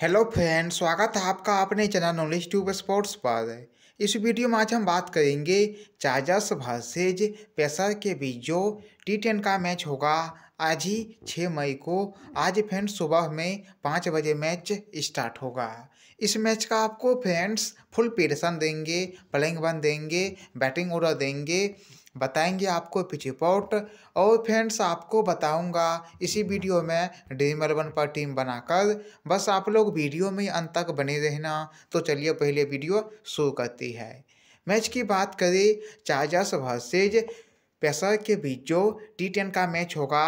hello friend स्वागत है आपका अपने चैनल नॉलेज ट्यूब स्पोर्ट्स पर इस वीडियो में आज हम बात करेंगे चार्जर्स वर्सेज पेसर के बीच जो टी टेन का मैच होगा आज ही छः मई को आज फ्रेंड्स सुबह में पाँच बजे मैच स्टार्ट होगा इस मैच का आपको फ्रेंड्स फुल पीडसन देंगे प्लेइंग वन देंगे बैटिंग ऑर्डर देंगे बताएंगे आपको पिच रिपोर्ट और फ्रेंड्स आपको बताऊंगा इसी वीडियो में ड्रीम इलेवन पर टीम बनाकर बस आप लोग वीडियो में अंत तक बने रहना तो चलिए पहले वीडियो शुरू करती है मैच की बात करें चार्जर्स वर्सेज पेसर के बीच जो टी टेन का मैच होगा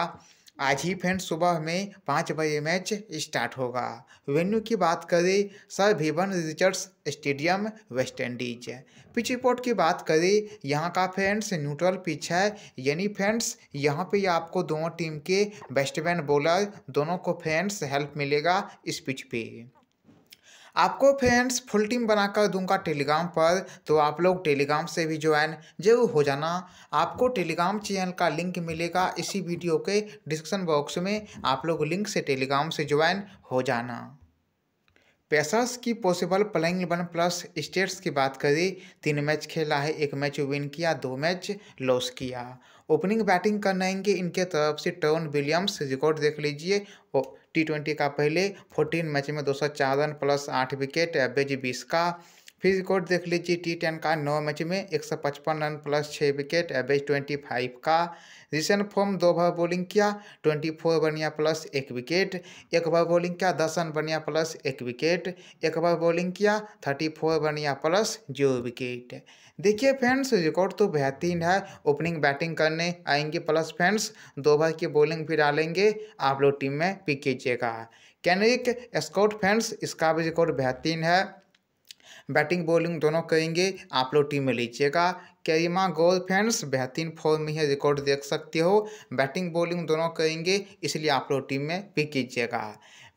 आज ही फ्रेंड सुबह में पाँच बजे मैच स्टार्ट होगा वेन्यू की बात करें sir Vivian Richards stadium West Indies pitch report की बात करें यहाँ का फ्रेंड्स न्यूट्रल पिच है यानी फ्रेंड्स यहाँ पे आपको दोनों टीम के बेस्टमैन बॉलर दोनों को फ्रेंड्स हेल्प मिलेगा इस पिच पे आपको फ्रेंड्स फुल टीम बनाकर दूंगा टेलीग्राम पर तो आप लोग टेलीग्राम से भी ज्वाइन जरूर हो जाना आपको टेलीग्राम चैनल का लिंक मिलेगा इसी वीडियो के डिस्क्रिप्शन बॉक्स में आप लोग लिंक से टेलीग्राम से ज्वाइन हो जाना पेसर्स की possible playing one plus stats की बात करें तीन मैच खेला है एक मैच विन किया दो मैच लॉस किया ओपनिंग बैटिंग करनाएंगे इनके तरफ से टर्न विलियम्स रिकॉर्ड देख लीजिए टी ट्वेंटी का पहले फोर्टीन मैच में दो सौ प्लस आठ विकेट एवरेज बीस का फिर रिकॉर्ड देख लीजिए टी टेन का नौ मैच में एक सौ पचपन रन प्लस छः विकेट एवरेज ट्वेंटी फाइव का रिसेंट फॉर्म दो बार बॉलिंग किया ट्वेंटी फोर बनिया प्लस एक विकेट एक बार बॉलिंग किया दस रन बनिया प्लस एक विकेट एक बार बॉलिंग किया थर्टी फोर बनिया प्लस जीरो विकेट देखिए फ्रेंड्स रिकॉर्ड तो बेहतरीन है ओपनिंग बैटिंग करने आएंगे प्लस फ्रेंड्स दो बार की बॉलिंग भी डालेंगे आप लोग टीम में पिक कीजिएगा कैनरिक स्कॉट फ्रेंड्स इसका भी रिकॉर्ड बेहतरीन है बैटिंग बॉलिंग दोनों करेंगे आप लोग टीम में लीजिएगा करीमा गोल फैंस बेहतरीन फॉर्म में है रिकॉर्ड देख सकते हो बैटिंग बॉलिंग दोनों करेंगे इसलिए आप लोग टीम में पिक कीजिएगा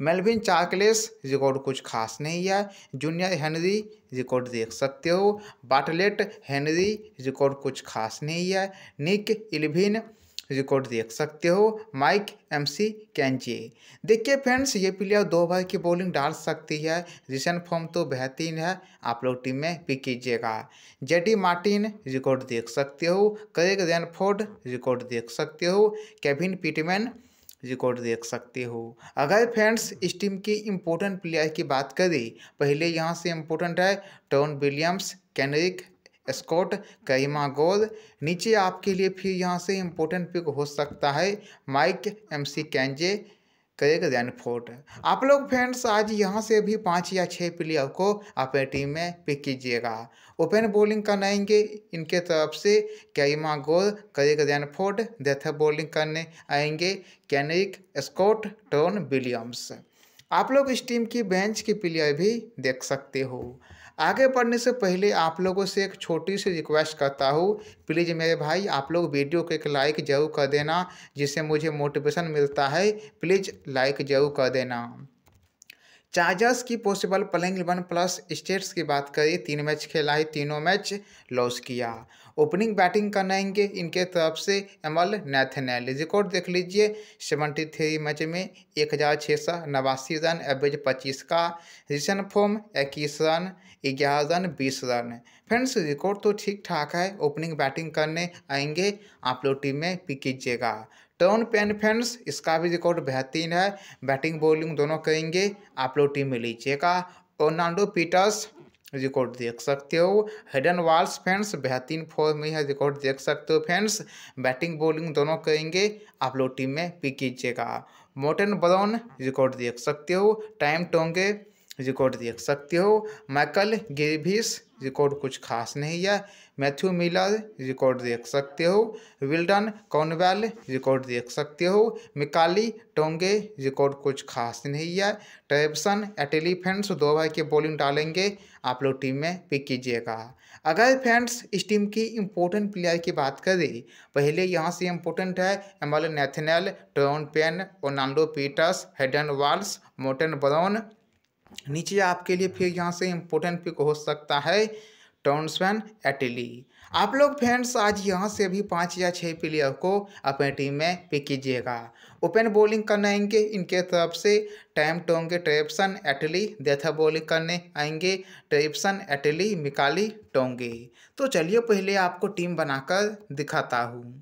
मेलविन चार्कलेस रिकॉर्ड कुछ खास नहीं है जूनियर हेनरी रिकॉर्ड देख सकते हो बाटलेट हेनरी रिकॉर्ड कुछ खास नहीं है निक इलविन रिकॉर्ड देख सकते हो माइक एमसी कैंजे देखिए फ्रेंड्स ये प्लेयर दो ओवर की बॉलिंग डाल सकती है रिसेंट फॉर्म तो बेहतरीन है आप लोग टीम में पिक कीजिएगा जेडी मार्टिन रिकॉर्ड देख सकते हो करेग रैनफोर्ड रिकॉर्ड देख सकते हो केविन पिटमैन रिकॉर्ड देख सकते हो अगर फ्रेंड्स इस टीम की इम्पोर्टेंट प्लेयर की बात करें पहले यहाँ से इम्पोर्टेंट है टॉन विलियम्स कैनरिक स्कॉट कईमा गोल नीचे आपके लिए फिर यहाँ से इम्पोर्टेंट पिक हो सकता है माइक एम सी कैंजे करेग रैनफोर्ट आप लोग फ्रेंड्स आज यहाँ से भी पाँच या छः प्लेयर को अपने टीम में पिक कीजिएगा ओपन बॉलिंग करनाएंगे इनके तरफ से कैमा गोल करेग रैनफोर्ट डेथ बॉलिंग करने आएंगे कैनरिक स्कॉट टोन विलियम्स आप लोग इस टीम की बेंच के प्लेयर भी देख सकते हो आगे बढ़ने से पहले आप लोगों से एक छोटी सी रिक्वेस्ट करता हूँ प्लीज़ मेरे भाई आप लोग वीडियो को एक लाइक ज़रूर कर देना जिससे मुझे मोटिवेशन मिलता है प्लीज़ लाइक ज़रूर कर देना चार्जर्स की possible playing eleven plus stats की बात करें तीन मैच खेला है तीनों मैच लॉस किया ओपनिंग बैटिंग करनाएंगे इनके तरफ से एमल नैथनैल रिकॉर्ड देख लीजिए सेवेंटी थ्री मैच में एक हज़ार छः सौ नवासी रन एवरेज पच्चीस का रिसेंट फॉर्म इक्कीस रन ग्यारह रन बीस रन फ्रेंड्स रिकॉर्ड तो ठीक ठाक है ओपनिंग बैटिंग करने आएंगे आप लोग टीम में पिक कीजिएगा टर्न पेन फ्रेंड्स इसका भी रिकॉर्ड बेहतरीन है बैटिंग बॉलिंग दोनों करेंगे आप लोग टीम में लीजिएगा ओर्नाडो पीटर्स रिकॉर्ड देख सकते हो हेडन वाल्स फैंस बेहतरीन फॉर्म में है रिकॉर्ड देख सकते हो फैंस बैटिंग बॉलिंग दोनों करेंगे आप लोग टीम में पिक कीजिएगा मोटन ब्राउन रिकॉर्ड देख सकते हो टाइम टोंगे रिकॉर्ड देख सकते हो माइकल गेविस रिकॉर्ड कुछ खास नहीं है मैथ्यू मिलर रिकॉर्ड देख सकते हो विल्डन कॉनवेल रिकॉर्ड देख सकते हो मिकाली टोंगे रिकॉर्ड कुछ खास नहीं है ट्रेबसन एटेली फ्रेंड्स दो भाई के बॉलिंग डालेंगे आप लोग टीम में पिक कीजिएगा अगर फ्रेंड्स इस टीम की इम्पोर्टेंट प्लेयर की बात करें पहले यहाँ से इम्पोर्टेंट है Emal Nathaniel Tron Payne Onaldo Peters Hayden Walsh Moten Brown नीचे आपके लिए फिर यहाँ से इम्पोर्टेंट पिक हो सकता है टॉन्सवन एटली आप लोग फ्रेंड्स आज यहाँ से भी पाँच या छः प्लेयर को अपने टीम में पिक कीजिएगा ओपन बॉलिंग करने आएंगे इनके तरफ से Tim Tonge Trapson Atley death bowling करने आएंगे ट्रेप्सन एटली मिकाली टोंगे तो चलिए पहले आपको टीम बनाकर दिखाता हूँ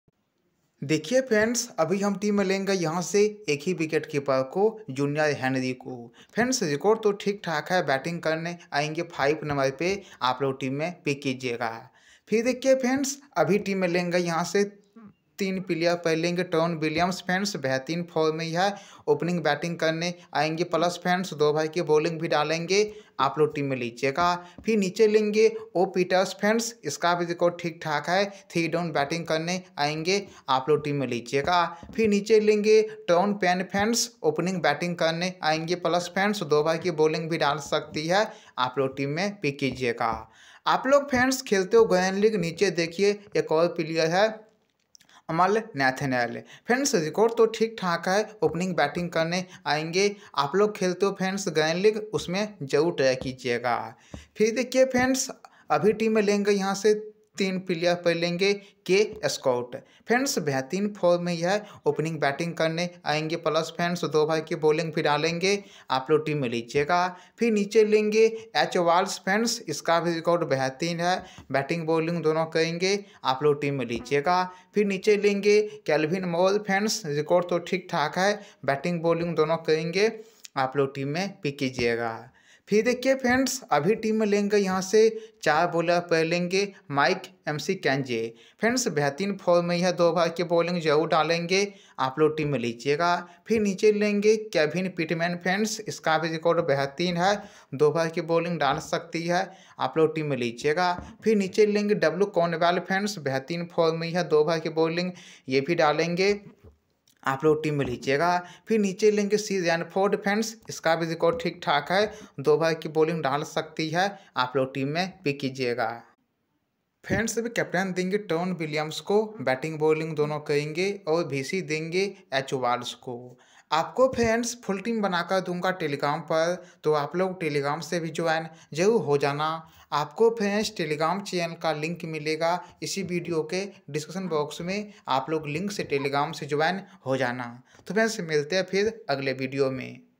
देखिए फ्रेंड्स अभी हम टीम में लेंगे यहाँ से एक ही विकेट कीपर को जूनियर हैनरी को फ्रेंड्स रिकॉर्ड तो ठीक ठाक है बैटिंग करने आएंगे फाइव नंबर पे आप लोग टीम में पिक कीजिएगा फिर देखिए फ्रेंड्स अभी टीम में लेंगे यहाँ से तीन प्लेयर पहलेंगे टॉन विलियम्स फैंस बेहतरीन फॉर्म में है ओपनिंग बैटिंग करने आएंगे प्लस फैंस दो भाई की बॉलिंग भी डालेंगे आप लोग टीम में लीजिएगा फिर नीचे लेंगे ओ पीटर्स फैंस इसका भी रिकॉर्ड ठीक ठाक है थ्री डाउन बैटिंग करने आएंगे आप लोग टीम में लीजिएगा फिर नीचे लेंगे Tonn Payne fans opening batting करने आएंगे प्लस फैंस दो भाई की बॉलिंग भी डाल सकती है आप लोग टीम में पिक कीजिएगा आप लोग फैंस खेलते हो गोयन लीग नीचे देखिए एक और प्लेयर है अमल नैथनल फ्रेंड्स रिकॉर्ड तो ठीक ठाक है ओपनिंग बैटिंग करने आएंगे आप लोग खेलते हो फ्रेंड्स गैन लीग उसमें जरूर ट्राई कीजिएगा फिर देखिए फ्रेंड्स अभी टीम में लेंगे यहाँ से तीन प्लेयर पर लेंगे के स्काउट फ्रेंड्स बेहतरीन फॉर्म में यह ओपनिंग बैटिंग करने आएंगे प्लस फ्रेंड्स दो भाई की बॉलिंग फिर डालेंगे आप लोग टीम में लीजिएगा फिर नीचे लेंगे एच वाल्स फ्रेंड्स इसका भी रिकॉर्ड बेहतरीन है बैटिंग बॉलिंग दोनों करेंगे आप लोग टीम में लीजिएगा फिर नीचे लेंगे कैलविन मॉल फ्रेंड्स रिकॉर्ड तो ठीक ठाक है बैटिंग बॉलिंग दोनों करेंगे आप लोग टीम में पिक कीजिएगा फिर देखिए फ्रेंड्स अभी टीम में लेंगे यहाँ से चार बॉलर पर लेंगे Mike McKenzie friends बेहतरीन फॉर्म में यह दो ओवर के बॉलिंग जरूर डालेंगे आप लोग टीम में लीजिएगा फिर नीचे लेंगे कैबिन पिटमैन फ्रेंड्स इसका भी रिकॉर्ड बेहतरीन है दो ओवर की बॉलिंग डाल सकती है आप लोग टीम में लीजिएगा फिर नीचे लेंगे डब्लू कॉनवाल फ्रेंड्स बेहतरीन फॉर्म में यह दो ओवर की बॉलिंग ये भी डालेंगे आप लोग टीम में लीजिएगा फिर नीचे लेंगे सीज एंड फोर डिफेंस इसका भी रिकॉर्ड ठीक ठाक है दो भाई की बॉलिंग डाल सकती है आप लोग टीम में पिक कीजिएगा फ्रेंड्स भी कैप्टन देंगे टर्न विलियम्स को बैटिंग बॉलिंग दोनों करेंगे और भीसी देंगे एच वाल्स को आपको फ्रेंड्स फुल टीम बनाकर दूंगा टेलीग्राम पर तो आप लोग टेलीग्राम से भी ज्वाइन जरूर हो जाना आपको फ्रेंड्स टेलीग्राम चैनल का लिंक मिलेगा इसी वीडियो के डिस्क्रिप्शन बॉक्स में आप लोग लिंक से टेलीग्राम से ज्वाइन हो जाना तो फ्रेंड्स मिलते हैं फिर अगले वीडियो में